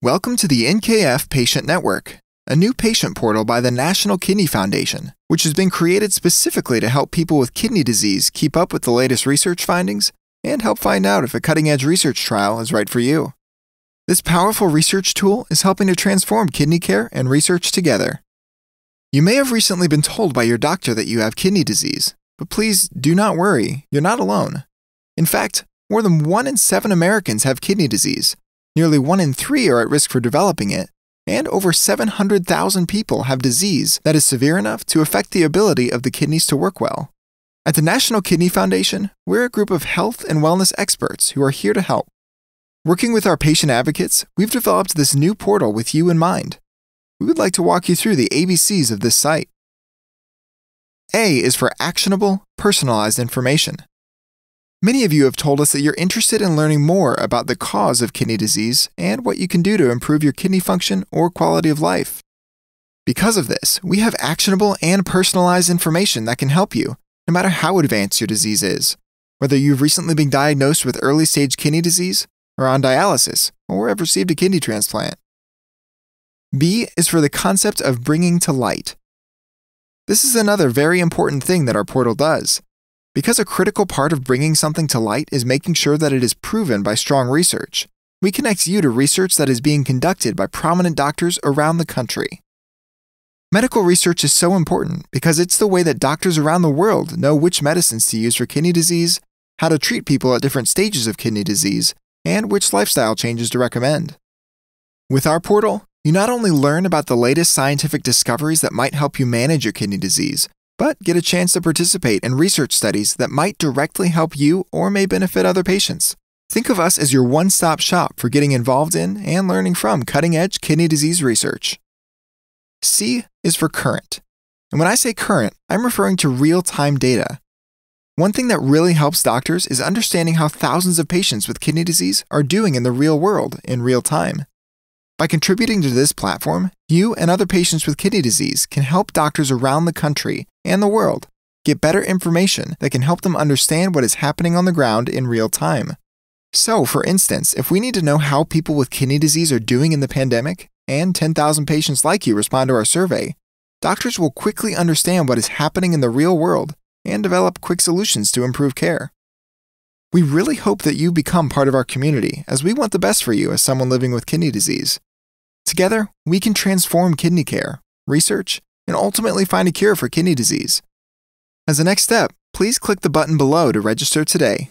Welcome to the NKF Patient Network, a new patient portal by the National Kidney Foundation, which has been created specifically to help people with kidney disease keep up with the latest research findings and help find out if a cutting edge research trial is right for you. This powerful research tool is helping to transform kidney care and research together. You may have recently been told by your doctor that you have kidney disease, but please do not worry, you're not alone. In fact, more than 1 in 7 Americans have kidney disease, Nearly one in three are at risk for developing it, and over 700,000 people have disease that is severe enough to affect the ability of the kidneys to work well. At the National Kidney Foundation, we're a group of health and wellness experts who are here to help. Working with our patient advocates, we've developed this new portal with you in mind. We would like to walk you through the ABCs of this site. A is for actionable, personalized information. Many of you have told us that you're interested in learning more about the cause of kidney disease and what you can do to improve your kidney function or quality of life. Because of this, we have actionable and personalized information that can help you, no matter how advanced your disease is. Whether you've recently been diagnosed with early stage kidney disease, or on dialysis, or have received a kidney transplant. B is for the concept of bringing to light. This is another very important thing that our portal does. Because a critical part of bringing something to light is making sure that it is proven by strong research, we connect you to research that is being conducted by prominent doctors around the country. Medical research is so important because it's the way that doctors around the world know which medicines to use for kidney disease, how to treat people at different stages of kidney disease, and which lifestyle changes to recommend. With our portal, you not only learn about the latest scientific discoveries that might help you manage your kidney disease, but get a chance to participate in research studies that might directly help you or may benefit other patients. Think of us as your one stop shop for getting involved in and learning from cutting edge kidney disease research. C is for current. And when I say current, I'm referring to real time data. One thing that really helps doctors is understanding how thousands of patients with kidney disease are doing in the real world in real time. By contributing to this platform, you and other patients with kidney disease can help doctors around the country and the world get better information that can help them understand what is happening on the ground in real time. So, for instance, if we need to know how people with kidney disease are doing in the pandemic, and 10,000 patients like you respond to our survey, doctors will quickly understand what is happening in the real world and develop quick solutions to improve care. We really hope that you become part of our community as we want the best for you as someone living with kidney disease. Together, we can transform kidney care, research, and ultimately find a cure for kidney disease. As a next step, please click the button below to register today